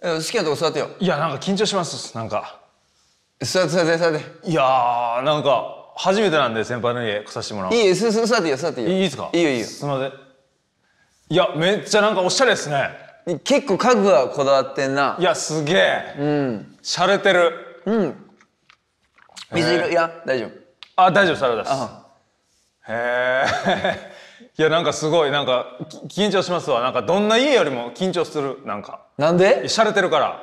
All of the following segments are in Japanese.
好きなとこ座ってよいやなんか緊張しますなんか座って座って座っていやーなんか初めてなんで先輩の家来させてもらういいよ座っていいよ座っていいよいいですかいいよいいよすいませんいやめっちゃなんかおしゃれですね結構家具はこだわってんないやすげえうんしゃれてるうん水色、えいや大丈夫あ大丈夫それですへえいやなんかすごいなんか緊張しますわなんかどんな家よりも緊張するなんかなんで洒落てるから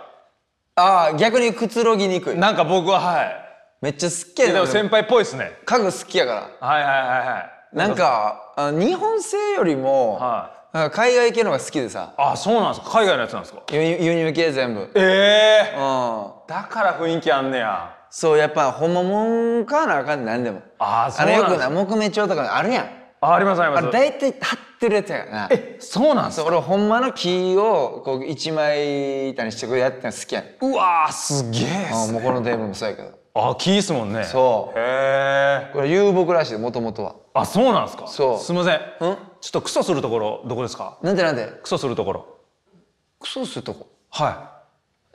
ああ逆にくつろぎにくいなんか僕ははいめっちゃ好きやでも先輩っぽいっすね家具好きやからはいはいはいはいなんか日本製よりも、はい、海外系のが好きでさあそうなんですか海外のやつなんですか輸入系全部ええー、うん、だから雰囲気あんねやそうやっぱほんまもんかなあかんねんでもああそうなんあれよくな木目調とかあるやんあありますあります大体貼ってるやつやからなえそうなんすか俺ほんまの木をこう一枚板にしてこうやってんの好きやんうわすげえね、もうこのデーブルもそうやけどあ木っすもんねそうへえこれ遊牧らしいもともとはあそうなんすかそうすいませんうんちょっとクソするところどこですかなんでなんでクソするところクソするとこは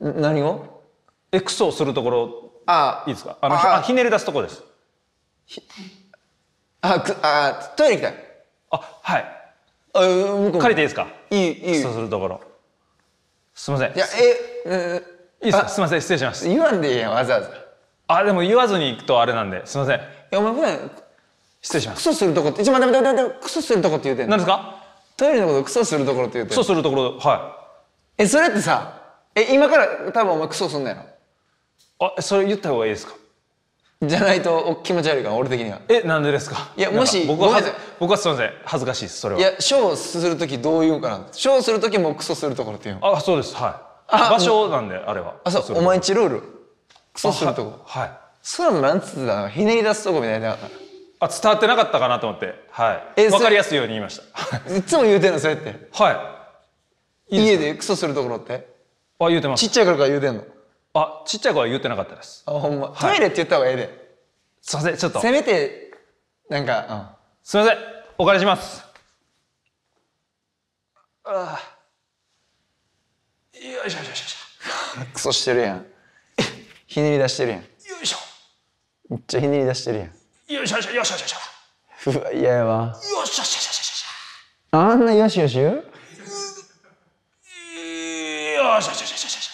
い何をえクソするところあいいですかあのあひねり出すとこですひあ、く、あ、トイレ行きたい。あ、はい。あ、僕も借りていいですかいい、いい。そうするところ。すみません。いや、え、えー、いいですすみません、失礼します。言わんでいいやん、わざわざ。あ、でも言わずに行くとあれなんで、すみません。いや、お前、普段、失礼します。クソするとこって、一番ダメダメダメ、クソするとこって言うてんの。何ですかトイレのことクソするところって言うてんの。クソするところ、はい。え、それってさ、え、今から多分お前クソすんのやろあ、それ言った方がいいですかじゃないと気持ち悪いから俺的にはえなんでですかいやもし僕は僕はすみません恥ずかしいですそれはいやショーする時どう言うかなショーする時もクソするところっていうあそうですはい場所なんであれはあそうお前んちロールクソするとこはいそうなんつってたひねり出すとこみたいなあ伝わってなかったかなと思ってはいえ分かりやすいように言いましたいつも言うてんのそれってはい家でクソするところってあ言うてますちっちゃいかから言うてんのあ、ちっちゃい子は言ってなかったです。あ、ほんま。トイレって言った方がええで。すいません、ちょっと。せめて、なんか、うん。すいません、お借りします。ああ。よいしょよいしょよいしょ。クソしてるやん。ひねり出してるやん。よいしょ。めっちゃひねり出してるやん。よいしょよいしょよいしょよいしょ。ふわ、嫌やわ。よいしよしよしよしあんなよしよしようよしよしよしよし。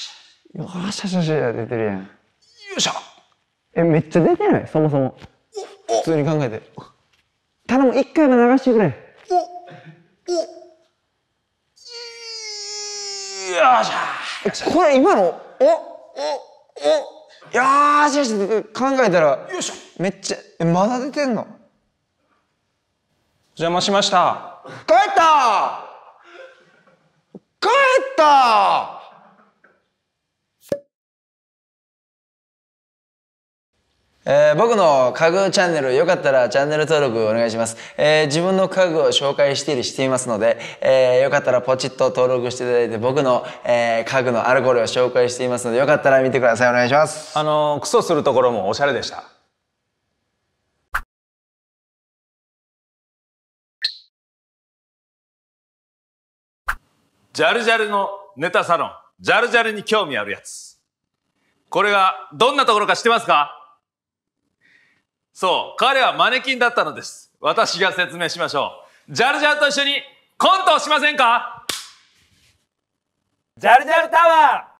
よーしゃしゃしゃって出てるやん。よいしょえ、めっちゃ出てないそもそも。普通に考えて。頼む、一回も流してくれ。おおよいしゃこれ今の、おおおよーしよしって考えたら、よいしょめっちゃ、え、まだ出てんの邪魔しました。帰った帰ったえー、僕の家具チャンネル、よかったらチャンネル登録お願いします。えー、自分の家具を紹介したりしていますので、えー、よかったらポチッと登録していただいて、僕の、え家具のアルコールを紹介していますので、よかったら見てください。お願いします。あのクソするところもおしゃれでした。ジャルジャルのネタサロン、ジャルジャルに興味あるやつ。これがどんなところか知ってますかそう、彼はマネキンだったのです。私が説明しましょう。ジャルジャルと一緒にコントをしませんかジャルジャルタワー